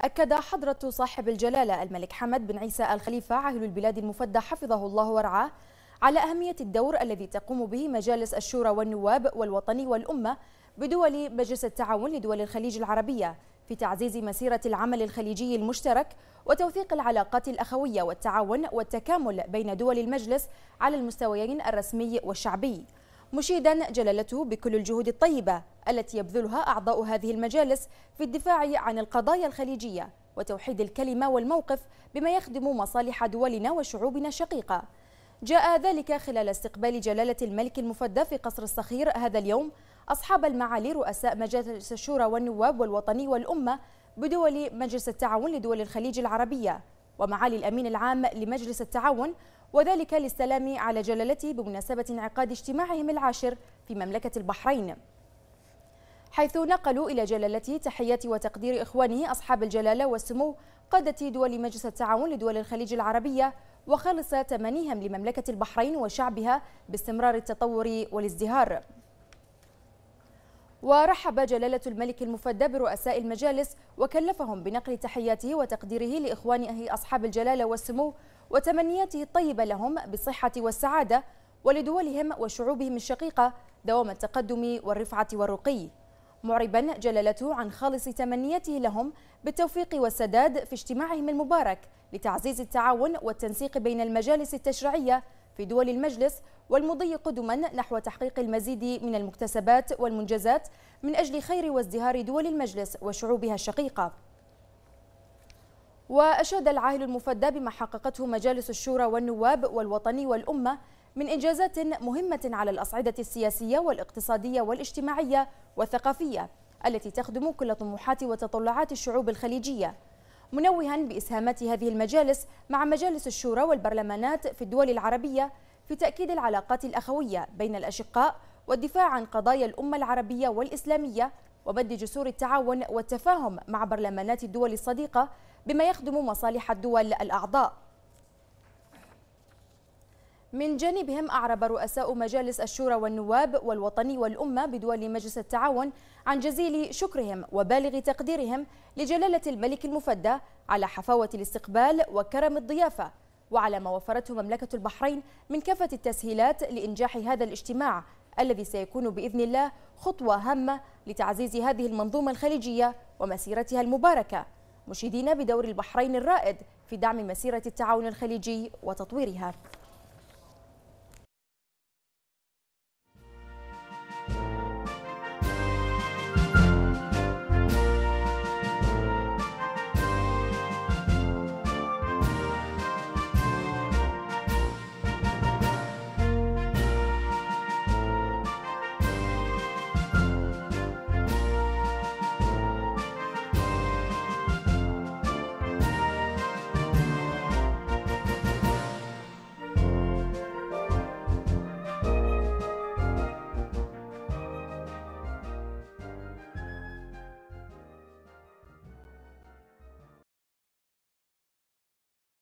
أكد حضرة صاحب الجلالة الملك حمد بن عيسى الخليفة عاهل البلاد المفدى حفظه الله ورعاه على أهمية الدور الذي تقوم به مجالس الشورى والنواب والوطني والأمة بدول مجلس التعاون لدول الخليج العربية في تعزيز مسيرة العمل الخليجي المشترك وتوثيق العلاقات الأخوية والتعاون والتكامل بين دول المجلس على المستويين الرسمي والشعبي مشيدا جلالته بكل الجهود الطيبة التي يبذلها أعضاء هذه المجالس في الدفاع عن القضايا الخليجية وتوحيد الكلمة والموقف بما يخدم مصالح دولنا وشعوبنا الشقيقة جاء ذلك خلال استقبال جلالة الملك المفدى في قصر الصخير هذا اليوم أصحاب المعالي رؤساء مجالس الشورى والنواب والوطني والأمة بدول مجلس التعاون لدول الخليج العربية ومعالي الأمين العام لمجلس التعاون وذلك للسلام على جلالته بمناسبة انعقاد اجتماعهم العاشر في مملكة البحرين حيث نقلوا إلى جلالته تحيات وتقدير إخوانه أصحاب الجلالة والسمو قادة دول مجلس التعاون لدول الخليج العربية وخلص تمنيهم لمملكة البحرين وشعبها باستمرار التطور والازدهار ورحب جلالة الملك المفدى برؤساء المجالس وكلفهم بنقل تحياته وتقديره لإخوانه أصحاب الجلالة والسمو وتمنياته الطيبة لهم بالصحة والسعادة ولدولهم وشعوبهم الشقيقة دوام التقدم والرفعة والرقي معربا جلالته عن خالص تمنيته لهم بالتوفيق والسداد في اجتماعهم المبارك لتعزيز التعاون والتنسيق بين المجالس التشريعية في دول المجلس والمضي قدما نحو تحقيق المزيد من المكتسبات والمنجزات من أجل خير وازدهار دول المجلس وشعوبها الشقيقة وأشاد العاهل المفدى بما حققته مجالس الشورى والنواب والوطني والأمة من إنجازات مهمة على الأصعدة السياسية والاقتصادية والاجتماعية والثقافية التي تخدم كل طموحات وتطلعات الشعوب الخليجية منوها بإسهامات هذه المجالس مع مجالس الشورى والبرلمانات في الدول العربية في تأكيد العلاقات الأخوية بين الأشقاء والدفاع عن قضايا الأمة العربية والإسلامية وبد جسور التعاون والتفاهم مع برلمانات الدول الصديقة بما يخدم مصالح الدول الأعضاء من جانبهم أعرب رؤساء مجالس الشورى والنواب والوطني والأمة بدول مجلس التعاون عن جزيل شكرهم وبالغ تقديرهم لجلالة الملك المفدى على حفاوة الاستقبال وكرم الضيافة وعلى ما وفرته مملكة البحرين من كافة التسهيلات لإنجاح هذا الاجتماع الذي سيكون بإذن الله خطوة هامة لتعزيز هذه المنظومة الخليجية ومسيرتها المباركة مشيدين بدور البحرين الرائد في دعم مسيرة التعاون الخليجي وتطويرها